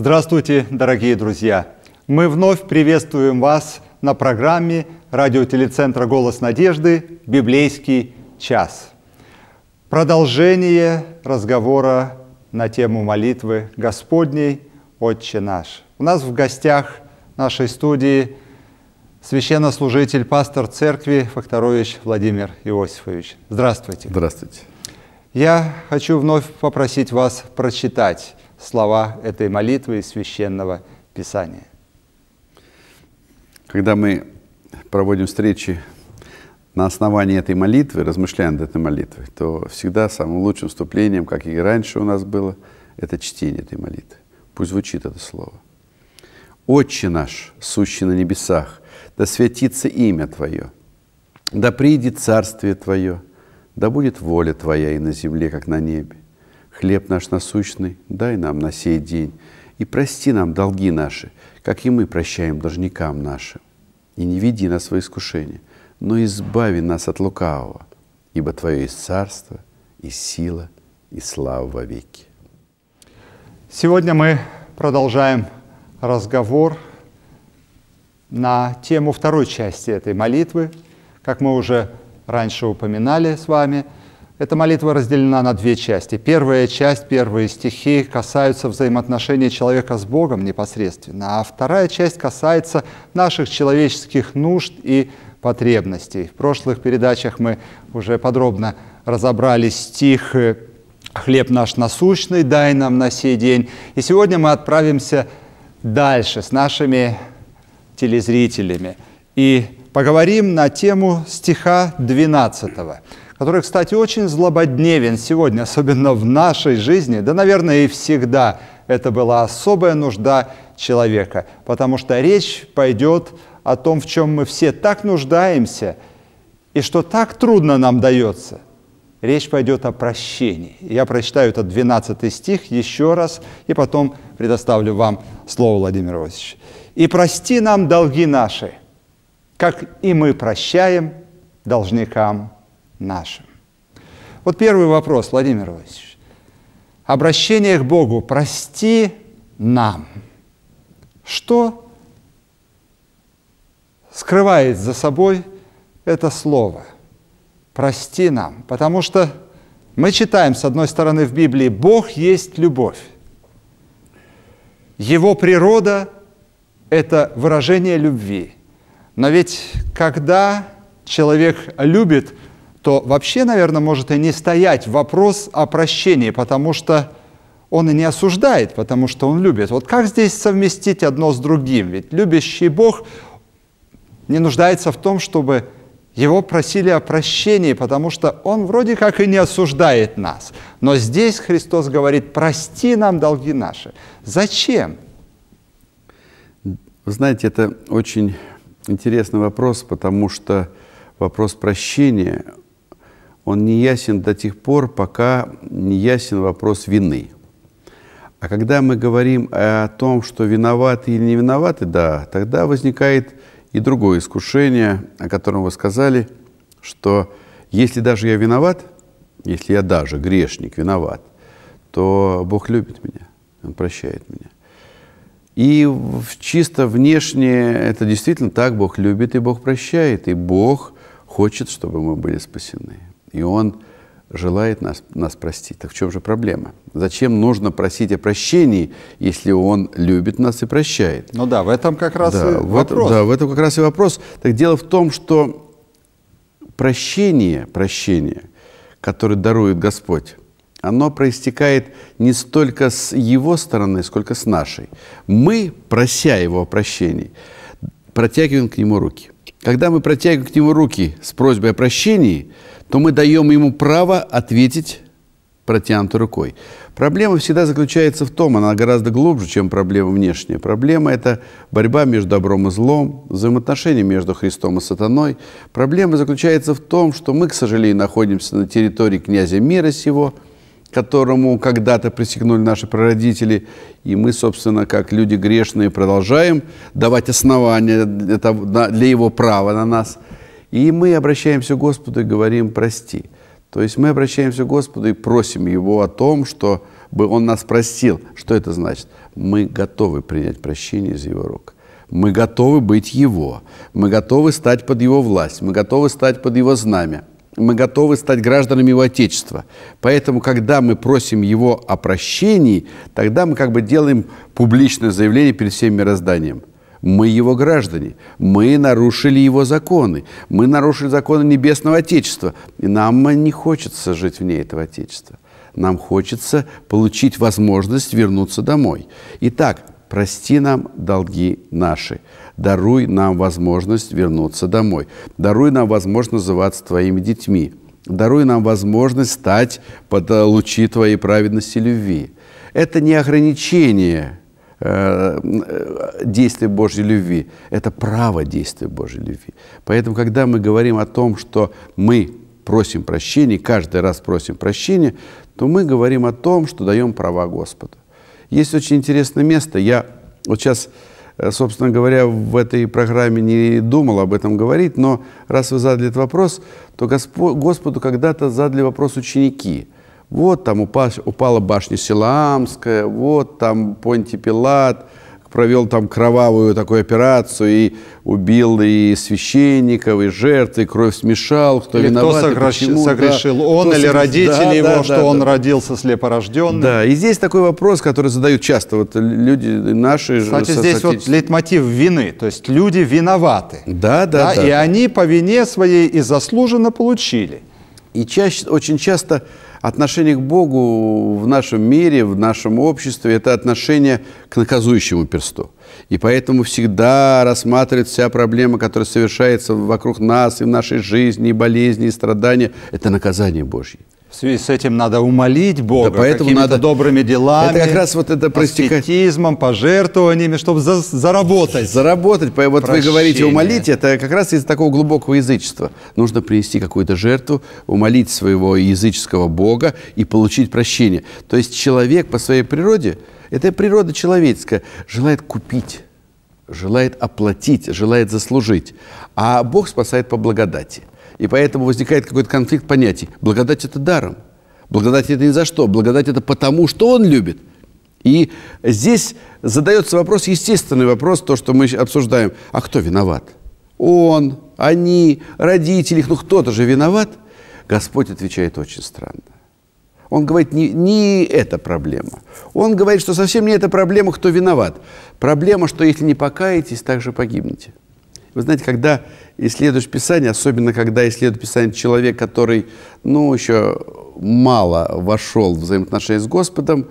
Здравствуйте, дорогие друзья! Мы вновь приветствуем вас на программе радиотелецентра «Голос надежды» «Библейский час». Продолжение разговора на тему молитвы Господней «Отче наш». У нас в гостях нашей студии священнослужитель, пастор церкви Факторович Владимир Иосифович. Здравствуйте. Здравствуйте. Я хочу вновь попросить вас прочитать слова этой молитвы из священного Писания. Когда мы проводим встречи на основании этой молитвы, размышляя над этой молитвой, то всегда самым лучшим вступлением, как и раньше у нас было, это чтение этой молитвы. Пусть звучит это слово. «Отче наш, сущий на небесах, да святится имя Твое, да приидет царствие Твое, да будет воля Твоя и на земле, как на небе хлеб наш насущный дай нам на сей день, и прости нам долги наши, как и мы прощаем должникам нашим. И не веди нас во искушение, но избави нас от лукавого, ибо Твое есть царство, и сила, и слава во веки. Сегодня мы продолжаем разговор на тему второй части этой молитвы. Как мы уже раньше упоминали с вами – эта молитва разделена на две части. Первая часть, первые стихи касаются взаимоотношений человека с Богом непосредственно, а вторая часть касается наших человеческих нужд и потребностей. В прошлых передачах мы уже подробно разобрали стих «Хлеб наш насущный, дай нам на сей день». И сегодня мы отправимся дальше с нашими телезрителями и поговорим на тему стиха 12 который, кстати, очень злободневен сегодня, особенно в нашей жизни, да, наверное, и всегда это была особая нужда человека, потому что речь пойдет о том, в чем мы все так нуждаемся и что так трудно нам дается. Речь пойдет о прощении. Я прочитаю этот 12 стих еще раз и потом предоставлю вам слово, Владимир Васильевич. «И прости нам долги наши, как и мы прощаем должникам нашим. Вот первый вопрос, Владимир Васильевич. Обращение к Богу «прости нам». Что скрывает за собой это слово «прости нам», потому что мы читаем, с одной стороны, в Библии «Бог есть любовь». Его природа – это выражение любви. Но ведь когда человек любит – то вообще, наверное, может и не стоять вопрос о прощении, потому что он и не осуждает, потому что он любит. Вот как здесь совместить одно с другим? Ведь любящий Бог не нуждается в том, чтобы его просили о прощении, потому что он вроде как и не осуждает нас. Но здесь Христос говорит, прости нам долги наши. Зачем? Вы знаете, это очень интересный вопрос, потому что вопрос прощения, он не ясен до тех пор, пока не ясен вопрос вины. А когда мы говорим о том, что виноваты или не виноваты, да, тогда возникает и другое искушение, о котором вы сказали, что если даже я виноват, если я даже грешник виноват, то Бог любит меня, Он прощает меня. И чисто внешне это действительно так, Бог любит и Бог прощает, и Бог хочет, чтобы мы были спасены. И Он желает нас, нас простить. Так в чем же проблема? Зачем нужно просить о прощении, если Он любит нас и прощает? Ну да, в этом как раз да, и вопрос. да, в этом как раз и вопрос. Так дело в том, что прощение, прощение, которое дарует Господь, оно проистекает не столько с Его стороны, сколько с нашей. Мы, прося Его о прощении, протягиваем к Нему руки. Когда мы протягиваем к Нему руки с просьбой о прощении – то мы даем ему право ответить протянутой рукой. Проблема всегда заключается в том, она гораздо глубже, чем проблема внешняя. Проблема – это борьба между добром и злом, взаимоотношения между Христом и сатаной. Проблема заключается в том, что мы, к сожалению, находимся на территории князя мира сего, которому когда-то присягнули наши прародители, и мы, собственно, как люди грешные, продолжаем давать основания для его права на нас – и мы обращаемся к Господу и говорим «прости». То есть мы обращаемся к Господу и просим Его о том, чтобы Он нас простил. Что это значит? Мы готовы принять прощение из Его рук. Мы готовы быть Его. Мы готовы стать под Его власть. Мы готовы стать под Его знамя. Мы готовы стать гражданами Его Отечества. Поэтому, когда мы просим Его о прощении, тогда мы как бы делаем публичное заявление перед всем мирозданием. Мы его граждане. Мы нарушили его законы. Мы нарушили законы Небесного Отечества. И нам не хочется жить вне этого Отечества. Нам хочется получить возможность вернуться домой. Итак, прости нам долги наши. Даруй нам возможность вернуться домой. Даруй нам возможность называться твоими детьми. Даруй нам возможность стать под лучи твоей праведности и любви. Это не ограничение Э, действие Божьей любви. Это право действия Божьей любви. Поэтому, когда мы говорим о том, что мы просим прощения, каждый раз просим прощения, то мы говорим о том, что даем права Господу. Есть очень интересное место. Я вот сейчас, э, собственно говоря, в этой программе не думал об этом говорить, но раз вы задали этот вопрос, то Господу когда-то задали вопрос ученики – вот там упал, упала башня Силаамская, вот там Понти Пилат провел там кровавую такую операцию и убил и священников, и жертв, и кровь смешал, кто или виноват, кто согреш... почему. согрешил, да, он кто или родители да, его, да, что да, он да. родился слепорожденным. Да, и здесь такой вопрос, который задают часто вот люди наши. Кстати, здесь вот лейтмотив вины, то есть люди виноваты. Да, да, да. да и да. они по вине своей и заслуженно получили. И чаще, очень часто Отношение к Богу в нашем мире, в нашем обществе – это отношение к наказующему персту. И поэтому всегда рассматривает вся проблема, которая совершается вокруг нас и в нашей жизни, и болезни, и страдания – это наказание Божье в связи с этим надо умолить Бога да, поэтому надо добрыми делами, это как раз вот это аскетизмом, пожертвованиями, чтобы за, заработать. Заработать. Вот Прощение. вы говорите умолить, это как раз из такого глубокого язычества. Нужно принести какую-то жертву, умолить своего языческого Бога и получить прощение. То есть человек по своей природе, это природа человеческая, желает купить желает оплатить, желает заслужить. А Бог спасает по благодати. И поэтому возникает какой-то конфликт понятий. Благодать – это даром. Благодать – это ни за что. Благодать – это потому, что он любит. И здесь задается вопрос, естественный вопрос, то, что мы обсуждаем. А кто виноват? Он, они, родители, ну кто-то же виноват. Господь отвечает очень странно. Он говорит, не, не эта проблема. Он говорит, что совсем не эта проблема, кто виноват. Проблема, что если не покаетесь, так же погибнете. Вы знаете, когда исследуешь Писание, особенно когда исследует Писание человек, который, ну, еще мало вошел в взаимоотношения с Господом,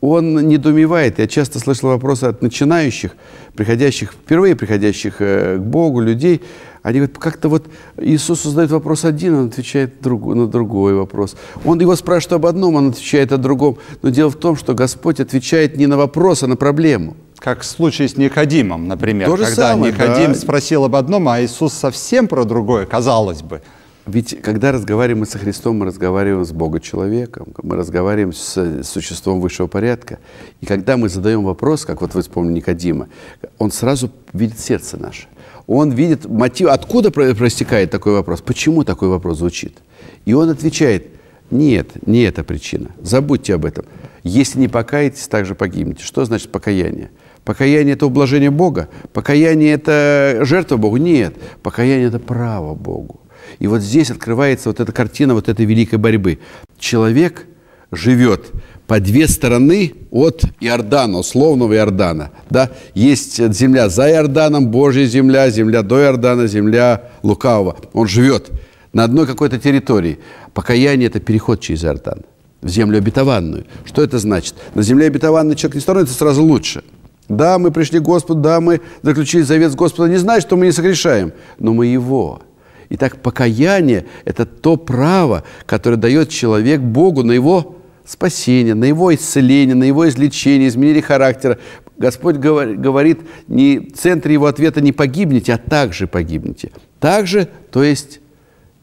он недоумевает. Я часто слышал вопросы от начинающих, приходящих, впервые приходящих э, к Богу, людей. Они говорят, как-то вот Иисус задает вопрос один, он отвечает друг, на другой вопрос. Он его спрашивает об одном, он отвечает о другом. Но дело в том, что Господь отвечает не на вопрос, а на проблему как в случае с Никодимом, например, То когда самое, Никодим да. спросил об одном, а Иисус совсем про другое, казалось бы. Ведь когда разговариваем мы со Христом, мы разговариваем с Бога-человеком, мы разговариваем э, с существом высшего порядка. И когда мы задаем вопрос, как вот вы вспомнили Никодима, он сразу видит сердце наше. Он видит мотив, откуда проистекает такой вопрос, почему такой вопрос звучит. И он отвечает, нет, не эта причина, забудьте об этом. Если не покаетесь, также погибнете. Что значит покаяние? Покаяние – это ублажение Бога. Покаяние – это жертва Богу. Нет, покаяние – это право Богу. И вот здесь открывается вот эта картина вот этой великой борьбы. Человек живет по две стороны от Иордана, условного Иордана. Да? Есть земля за Иорданом, Божья земля, земля до Иордана, земля лукавого. Он живет на одной какой-то территории. Покаяние – это переход через Иордан в землю обетованную. Что это значит? На земле обетованной человек не становится сразу лучше – да, мы пришли к Господу, да, мы заключили завет с Господом. Не значит, что мы не согрешаем, но мы Его. Итак, покаяние – это то право, которое дает человек Богу на его спасение, на его исцеление, на его излечение, изменение характера. Господь говорит, не, в центре его ответа не погибнете, а также погибнете. Также, то есть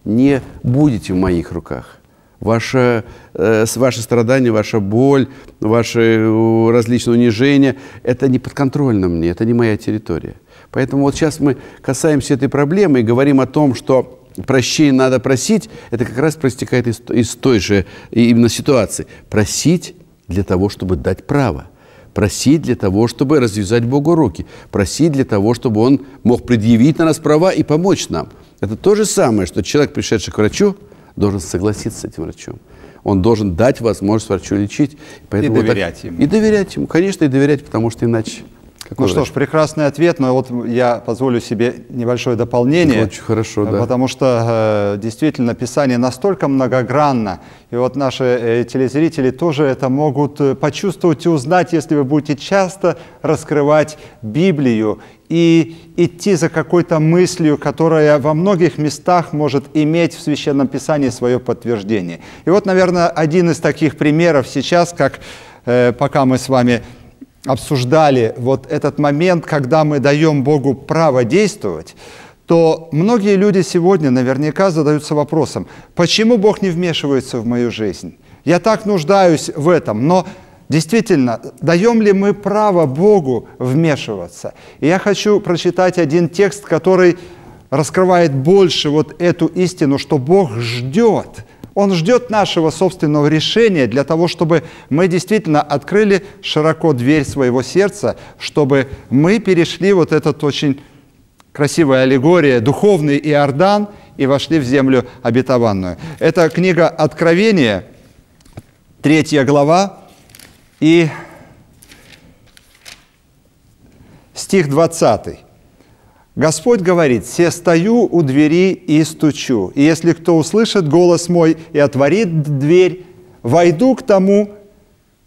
не будете в моих руках ваше, э, ваши страдания, ваша боль, ваши э, различные унижения, это не подконтрольно мне, это не моя территория. Поэтому вот сейчас мы касаемся этой проблемы и говорим о том, что прощения надо просить, это как раз проистекает из, из той же именно ситуации. Просить для того, чтобы дать право. Просить для того, чтобы развязать Богу руки. Просить для того, чтобы Он мог предъявить на нас права и помочь нам. Это то же самое, что человек, пришедший к врачу, должен согласиться с этим врачом. Он должен дать возможность врачу лечить. Поэтому и доверять вот так, ему. И доверять ему, конечно, и доверять, потому что иначе какой ну что ж, прекрасный ответ, но вот я позволю себе небольшое дополнение. Очень хорошо, да. Потому что э, действительно Писание настолько многогранно, и вот наши э, телезрители тоже это могут э, почувствовать и узнать, если вы будете часто раскрывать Библию и идти за какой-то мыслью, которая во многих местах может иметь в Священном Писании свое подтверждение. И вот, наверное, один из таких примеров сейчас, как э, пока мы с вами обсуждали вот этот момент, когда мы даем Богу право действовать, то многие люди сегодня наверняка задаются вопросом, почему Бог не вмешивается в мою жизнь? Я так нуждаюсь в этом, но Действительно, даем ли мы право Богу вмешиваться? И я хочу прочитать один текст, который раскрывает больше вот эту истину, что Бог ждет, он ждет нашего собственного решения для того, чтобы мы действительно открыли широко дверь своего сердца, чтобы мы перешли вот этот очень красивая аллегория, духовный Иордан, и вошли в землю обетованную. Это книга Откровения, третья глава, и стих 20. Господь говорит, «Се стою у двери и стучу, и если кто услышит голос мой и отворит дверь, войду к тому,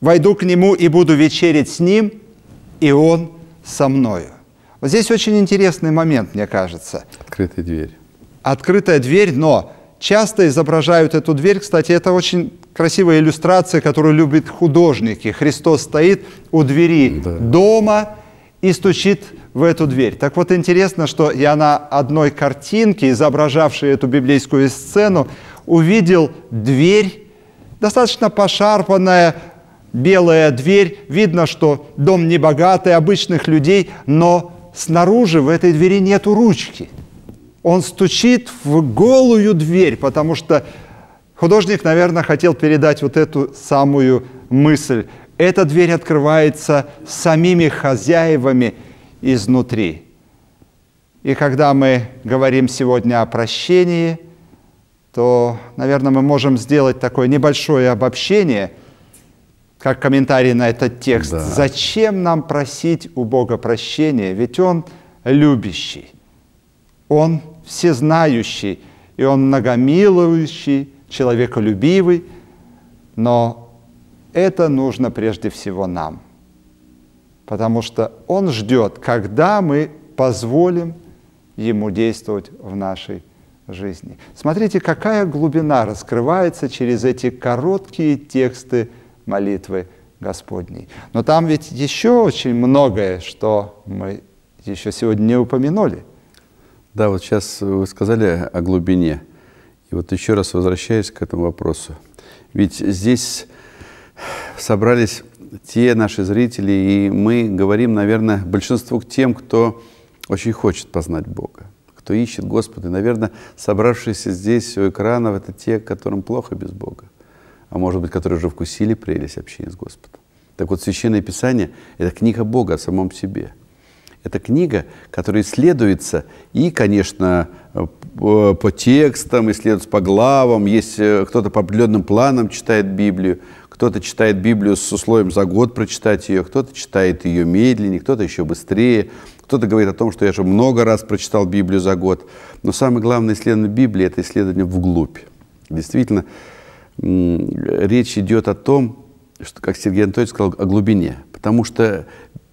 войду к нему и буду вечерить с ним, и он со мною». Вот здесь очень интересный момент, мне кажется. Открытая дверь. Открытая дверь, но часто изображают эту дверь. Кстати, это очень красивая иллюстрация, которую любят художники. Христос стоит у двери да. дома и стучит в эту дверь. Так вот интересно, что я на одной картинке, изображавшей эту библейскую сцену, увидел дверь, достаточно пошарпанная, белая дверь. Видно, что дом небогатый, обычных людей, но снаружи в этой двери нету ручки. Он стучит в голую дверь, потому что художник, наверное, хотел передать вот эту самую мысль. Эта дверь открывается самими хозяевами – изнутри. И когда мы говорим сегодня о прощении, то, наверное, мы можем сделать такое небольшое обобщение, как комментарий на этот текст. Да. Зачем нам просить у Бога прощения? Ведь Он любящий, Он всезнающий, и Он многомилующий, человеколюбивый, но это нужно прежде всего нам потому что Он ждет, когда мы позволим Ему действовать в нашей жизни. Смотрите, какая глубина раскрывается через эти короткие тексты молитвы Господней. Но там ведь еще очень многое, что мы еще сегодня не упомянули. Да, вот сейчас вы сказали о глубине. И вот еще раз возвращаюсь к этому вопросу. Ведь здесь собрались те наши зрители, и мы говорим, наверное, большинству тем, кто очень хочет познать Бога, кто ищет Господа. И, наверное, собравшиеся здесь у экранов, это те, которым плохо без Бога, а может быть, которые уже вкусили прелесть общения с Господом. Так вот, Священное Писание — это книга Бога о самом себе — это книга, которая исследуется и, конечно, э, по текстам, исследуется по главам. Есть э, кто-то по определенным планам читает Библию, кто-то читает Библию с условием за год прочитать ее, кто-то читает ее медленнее, кто-то еще быстрее, кто-то говорит о том, что я же много раз прочитал Библию за год. Но самое главное исследование Библии – это исследование вглубь. Действительно, речь идет о том, что, как Сергей Анатольевич сказал, о глубине. Потому что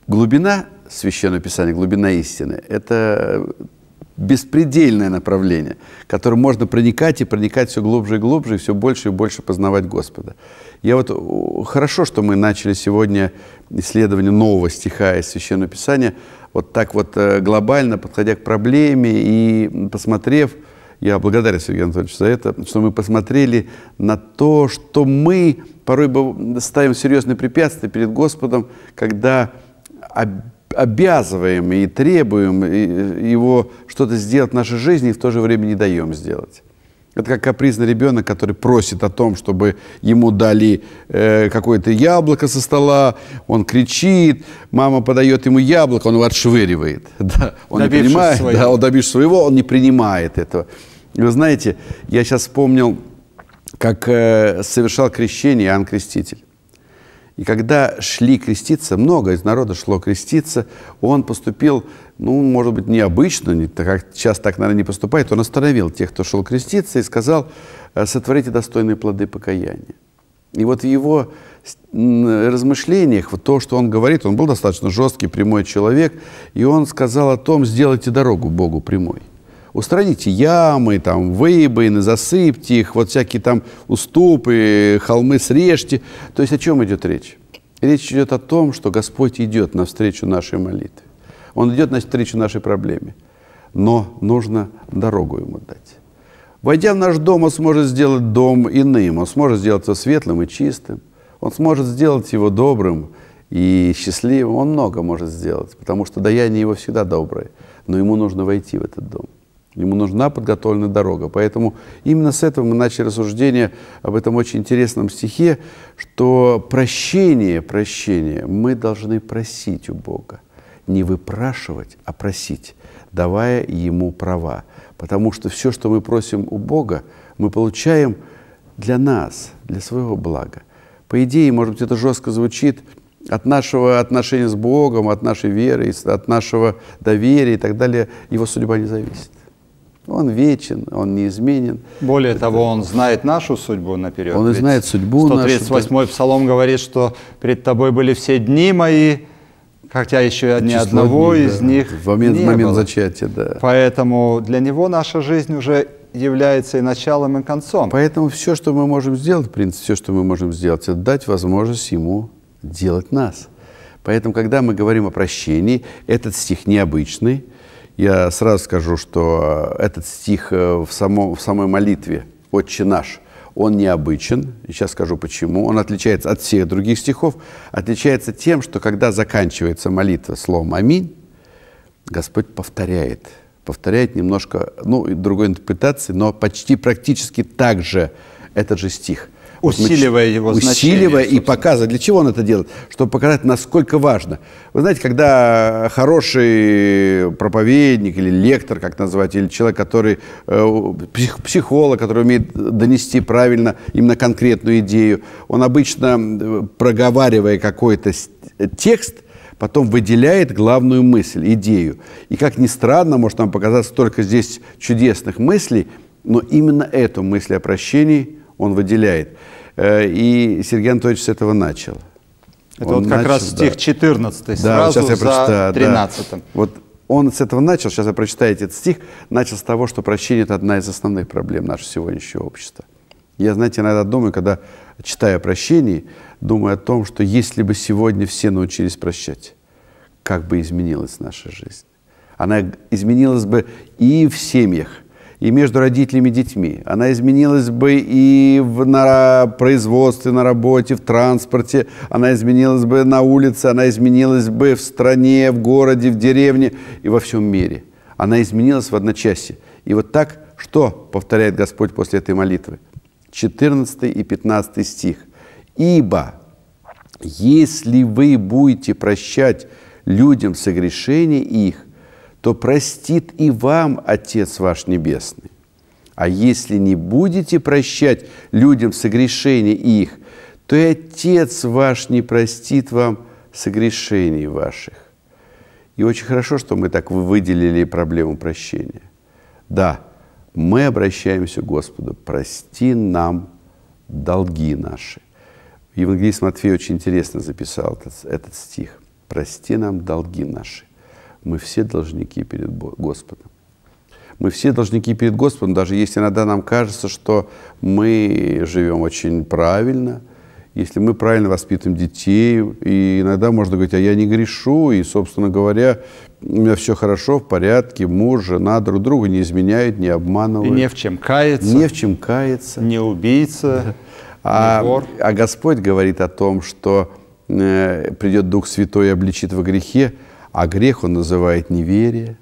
глубина Священное Писание глубина истины, это беспредельное направление, которым можно проникать и проникать все глубже и глубже, и все больше и больше познавать Господа. Я вот, хорошо, что мы начали сегодня исследование нового стиха из Священного Писания, вот так вот э, глобально подходя к проблеме и посмотрев, я благодарен Сергею Анатольевичу за это, что мы посмотрели на то, что мы порой бы ставим серьезные препятствия перед Господом, когда обязываем и требуем его что-то сделать в нашей жизни и в то же время не даем сделать. Это как капризный ребенок, который просит о том, чтобы ему дали э, какое-то яблоко со стола, он кричит, мама подает ему яблоко, он его отшвыривает. Да, он не принимает, своего. да, он добившись своего, он не принимает этого. И вы знаете, я сейчас вспомнил, как э, совершал крещение Иоанн Креститель. И когда шли креститься, много из народа шло креститься, он поступил, ну, может быть, необычно, не, так как сейчас так, наверное, не поступает, он остановил тех, кто шел креститься, и сказал, «Э, сотворите достойные плоды покаяния. И вот в его размышлениях, вот то, что он говорит, он был достаточно жесткий, прямой человек, и он сказал о том, сделайте дорогу Богу прямой устраните ямы, там, выбоины, засыпьте их, вот всякие там уступы, холмы срежьте. То есть о чем идет речь? Речь идет о том, что Господь идет навстречу нашей молитве. Он идет навстречу нашей проблеме. Но нужно дорогу ему дать. Войдя в наш дом, он сможет сделать дом иным. Он сможет сделать его светлым и чистым. Он сможет сделать его добрым и счастливым. Он много может сделать, потому что даяние его всегда доброе. Но ему нужно войти в этот дом. Ему нужна подготовленная дорога. Поэтому именно с этого мы начали рассуждение об этом очень интересном стихе, что прощение, прощение мы должны просить у Бога. Не выпрашивать, а просить, давая Ему права. Потому что все, что мы просим у Бога, мы получаем для нас, для своего блага. По идее, может быть, это жестко звучит, от нашего отношения с Богом, от нашей веры, от нашего доверия и так далее, его судьба не зависит. Он вечен, он неизменен. Более Это... того, он знает нашу судьбу наперед. Он и знает судьбу 138 нашу. 138-й псалом говорит, что перед тобой были все дни мои, хотя еще ни Число одного дней, из да. них В момент, не момент было. зачатия, да. Поэтому для него наша жизнь уже является и началом, и концом. Поэтому все, что мы можем сделать, в принципе, все, что мы можем сделать, это дать возможность ему делать нас. Поэтому, когда мы говорим о прощении, этот стих необычный – я сразу скажу, что э, этот стих э, в, само, в самой молитве «Отче наш», он необычен, сейчас скажу почему. Он отличается от всех других стихов, отличается тем, что когда заканчивается молитва словом «Аминь», Господь повторяет, повторяет немножко, ну, другой интерпретации, но почти практически так же этот же стих – Усиливая мы, его значение. Усиливая и показывая. Для чего он это делает? Чтобы показать, насколько важно. Вы знаете, когда хороший проповедник или лектор, как называть, или человек, который э, псих, психолог, который умеет донести правильно именно конкретную идею, он обычно, проговаривая какой-то текст, потом выделяет главную мысль, идею. И как ни странно, может нам показаться только здесь чудесных мыслей, но именно эту мысль о прощении – он выделяет. Э, и Сергей Анатольевич с этого начал. Это он вот как начал, раз стих да. 14, да, сразу сейчас я прочитаю, за 13. Да. Вот он с этого начал, сейчас я прочитаю этот стих, начал с того, что прощение – это одна из основных проблем нашего сегодняшнего общества. Я, знаете, иногда думаю, когда читаю о прощении, думаю о том, что если бы сегодня все научились прощать, как бы изменилась наша жизнь. Она изменилась бы и в семьях, и между родителями и детьми. Она изменилась бы и в, на производстве, на работе, в транспорте, она изменилась бы на улице, она изменилась бы в стране, в городе, в деревне и во всем мире. Она изменилась в одночасье. И вот так что повторяет Господь после этой молитвы? 14 и 15 стих. «Ибо если вы будете прощать людям согрешения их, то простит и вам Отец ваш Небесный. А если не будете прощать людям согрешения их, то и Отец ваш не простит вам согрешений ваших. И очень хорошо, что мы так выделили проблему прощения. Да, мы обращаемся к Господу, прости нам долги наши. Евангелист Матфей очень интересно записал этот, этот стих. Прости нам долги наши мы все должники перед Господом. Мы все должники перед Господом, даже если иногда нам кажется, что мы живем очень правильно, если мы правильно воспитываем детей, и иногда можно говорить, а я не грешу, и, собственно говоря, у меня все хорошо, в порядке, муж, жена друг друга не изменяют, не обманывают. И не в чем каяться. Не в чем каяться. Не убийца. Да. А, вор. а Господь говорит о том, что э, придет Дух Святой и обличит во грехе, а грех он называет неверие.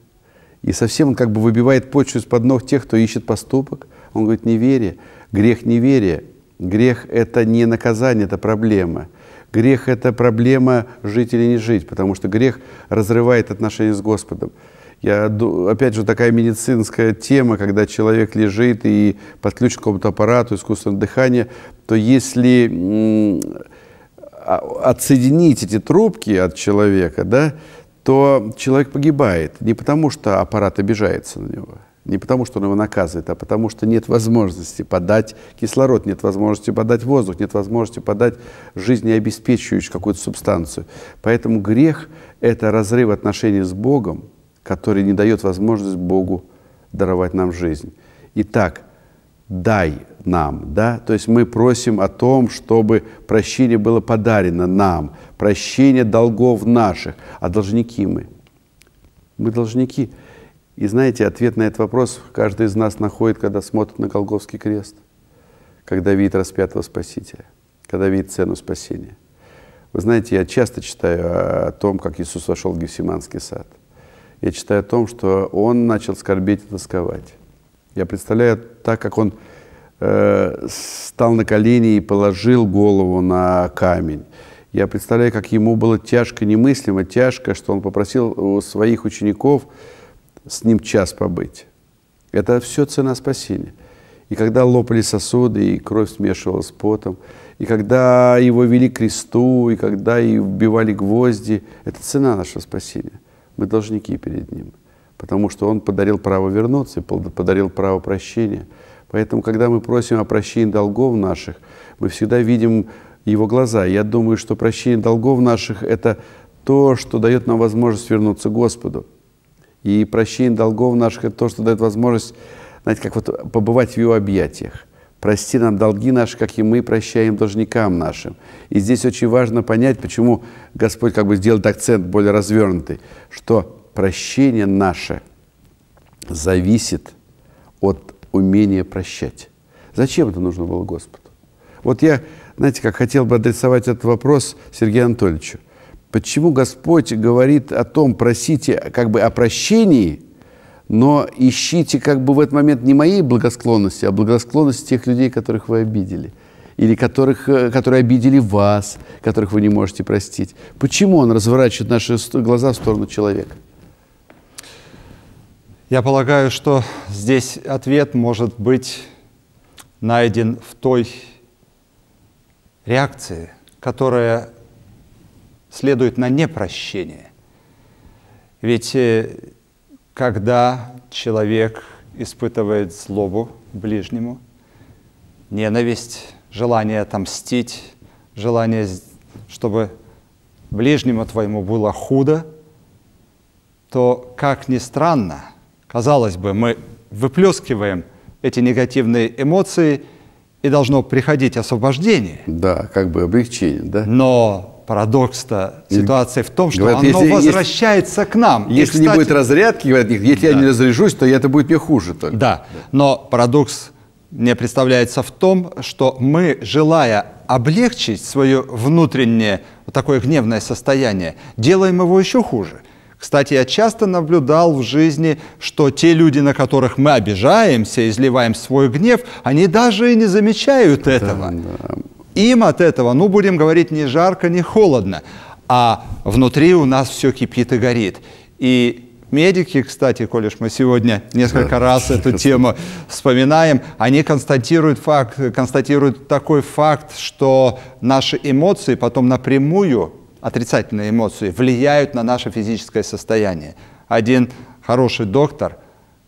И совсем он как бы выбивает почву из-под ног тех, кто ищет поступок. Он говорит, неверие, грех неверие. Грех – это не наказание, это проблема. Грех – это проблема жить или не жить, потому что грех разрывает отношения с Господом. Я, опять же, такая медицинская тема, когда человек лежит и подключен к какому-то аппарату, искусственного дыхания, то если а, отсоединить эти трубки от человека, да, то человек погибает не потому, что аппарат обижается на него, не потому, что он его наказывает, а потому, что нет возможности подать кислород, нет возможности подать воздух, нет возможности подать жизнеобеспечивающую какую-то субстанцию. Поэтому грех – это разрыв отношений с Богом, который не дает возможность Богу даровать нам жизнь. Итак, дай нам, да, то есть мы просим о том, чтобы прощение было подарено нам, прощение долгов наших, а должники мы. Мы должники. И знаете, ответ на этот вопрос каждый из нас находит, когда смотрит на Голговский крест, когда видит распятого Спасителя, когда видит цену спасения. Вы знаете, я часто читаю о том, как Иисус вошел в Гефсиманский сад. Я читаю о том, что Он начал скорбеть и тосковать. Я представляю так, как Он Э, стал на колени и положил голову на камень. Я представляю, как ему было тяжко, немыслимо тяжко, что он попросил у своих учеников с ним час побыть. Это все цена спасения. И когда лопали сосуды, и кровь смешивалась с потом, и когда его вели к кресту, и когда и вбивали гвозди, это цена нашего спасения. Мы должники перед ним, потому что он подарил право вернуться, подарил право прощения – Поэтому, когда мы просим о прощении долгов наших, мы всегда видим его глаза. Я думаю, что прощение долгов наших – это то, что дает нам возможность вернуться к Господу. И прощение долгов наших – это то, что дает возможность, знаете, как вот побывать в его объятиях. Прости нам долги наши, как и мы прощаем должникам нашим. И здесь очень важно понять, почему Господь как бы сделает акцент более развернутый, что прощение наше зависит от умение прощать. Зачем это нужно было Господу? Вот я, знаете, как хотел бы адресовать этот вопрос Сергею Анатольевичу. Почему Господь говорит о том, просите как бы о прощении, но ищите как бы в этот момент не моей благосклонности, а благосклонности тех людей, которых вы обидели, или которых, э, которые обидели вас, которых вы не можете простить. Почему Он разворачивает наши глаза в сторону человека? Я полагаю, что здесь ответ может быть найден в той реакции, которая следует на непрощение. Ведь э, когда человек испытывает злобу ближнему, ненависть, желание отомстить, желание, чтобы ближнему твоему было худо, то, как ни странно, Казалось бы, мы выплескиваем эти негативные эмоции, и должно приходить освобождение. Да, как бы облегчение, да? Но парадокс-то ситуации в том, что говорят, оно если, возвращается если, к нам. Если и, кстати, не будет разрядки, говорят, если да. я не разряжусь, то это будет мне хуже только. Да, но парадокс мне представляется в том, что мы, желая облегчить свое внутреннее вот такое гневное состояние, делаем его еще хуже. Кстати, я часто наблюдал в жизни, что те люди, на которых мы обижаемся, изливаем свой гнев, они даже и не замечают этого. Да, да. Им от этого, ну, будем говорить, ни жарко, ни холодно. А внутри у нас все кипит и горит. И медики, кстати, коли уж мы сегодня несколько да. раз эту тему вспоминаем, они констатируют, факт, констатируют такой факт, что наши эмоции потом напрямую отрицательные эмоции влияют на наше физическое состояние. Один хороший доктор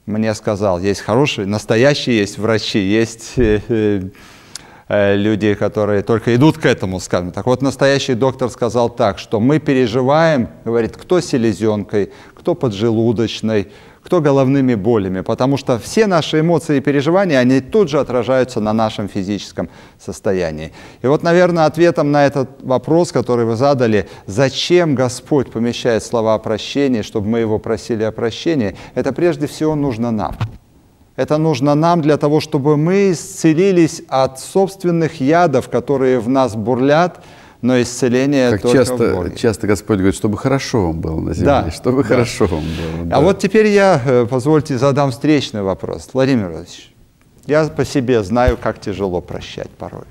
мне сказал, есть хорошие, настоящие есть врачи, есть э, э, э люди, которые только идут к этому, скажем. Так вот, настоящий доктор сказал так, что мы переживаем, говорит, кто селезенкой, кто поджелудочной, кто головными болями, потому что все наши эмоции и переживания, они тут же отражаются на нашем физическом состоянии. И вот, наверное, ответом на этот вопрос, который вы задали, зачем Господь помещает слова о прощении, чтобы мы его просили о прощении, это прежде всего нужно нам. Это нужно нам для того, чтобы мы исцелились от собственных ядов, которые в нас бурлят, но исцеление как только часто, в Боге. Часто Господь говорит, чтобы хорошо вам было на земле, да, чтобы да. хорошо вам было. А да. А вот теперь я, э, позвольте, задам встречный вопрос. Владимир Владимирович, я по себе знаю, как тяжело прощать порой.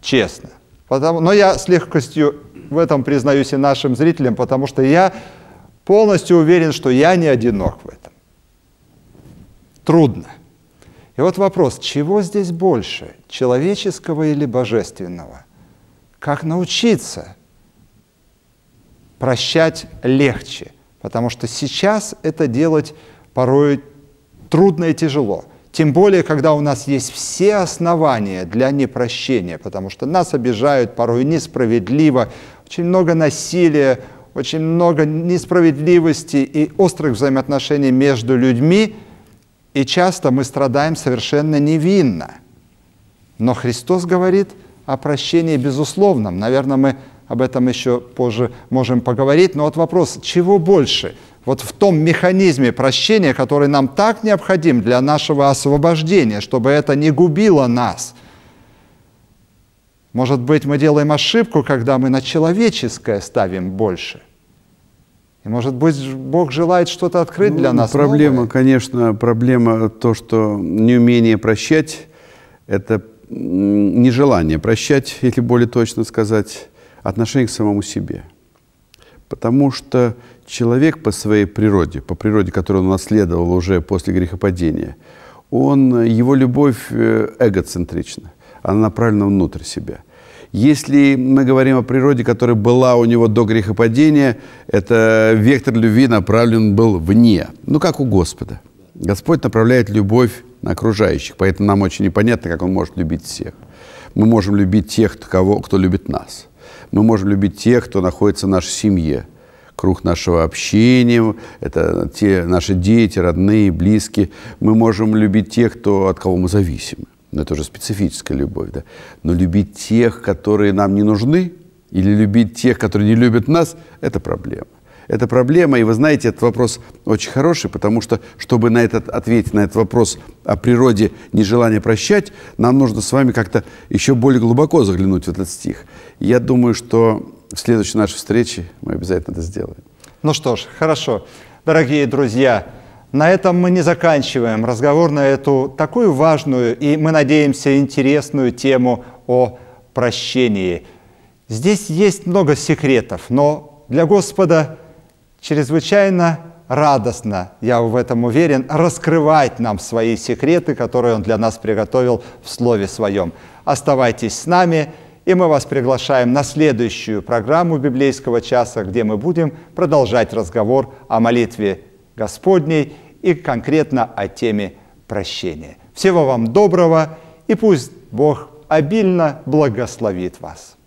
Честно. Потому, но я с легкостью в этом признаюсь и нашим зрителям, потому что я полностью уверен, что я не одинок в этом. Трудно. И вот вопрос, чего здесь больше, человеческого или божественного? Как научиться прощать легче? Потому что сейчас это делать порой трудно и тяжело. Тем более, когда у нас есть все основания для непрощения, потому что нас обижают порой несправедливо, очень много насилия, очень много несправедливости и острых взаимоотношений между людьми, и часто мы страдаем совершенно невинно. Но Христос говорит – о прощении безусловном. Наверное, мы об этом еще позже можем поговорить. Но вот вопрос, чего больше? Вот в том механизме прощения, который нам так необходим для нашего освобождения, чтобы это не губило нас. Может быть, мы делаем ошибку, когда мы на человеческое ставим больше. И, может быть, Бог желает что-то открыть ну, для нас. Проблема, новое. конечно, проблема то, что неумение прощать – это нежелание прощать, если более точно сказать, отношение к самому себе. Потому что человек по своей природе, по природе, которую он наследовал уже после грехопадения, он, его любовь э, эгоцентрична, она направлена внутрь себя. Если мы говорим о природе, которая была у него до грехопадения, это вектор любви направлен был вне, ну как у Господа. Господь направляет любовь на окружающих. Поэтому нам очень непонятно, как он может любить всех. Мы можем любить тех, кого, кто любит нас. Мы можем любить тех, кто находится в нашей семье. Круг нашего общения, это те наши дети, родные, близкие. Мы можем любить тех, кто, от кого мы зависимы. Но это уже специфическая любовь. Да? Но любить тех, которые нам не нужны, или любить тех, которые не любят нас, это проблема. Это проблема, и вы знаете, этот вопрос очень хороший, потому что, чтобы на этот, ответить на этот вопрос о природе нежелания прощать, нам нужно с вами как-то еще более глубоко заглянуть в этот стих. Я думаю, что в следующей нашей встрече мы обязательно это сделаем. Ну что ж, хорошо. Дорогие друзья, на этом мы не заканчиваем разговор на эту такую важную и, мы надеемся, интересную тему о прощении. Здесь есть много секретов, но для Господа – чрезвычайно радостно, я в этом уверен, раскрывать нам свои секреты, которые Он для нас приготовил в Слове Своем. Оставайтесь с нами, и мы вас приглашаем на следующую программу библейского часа, где мы будем продолжать разговор о молитве Господней и конкретно о теме прощения. Всего вам доброго, и пусть Бог обильно благословит вас.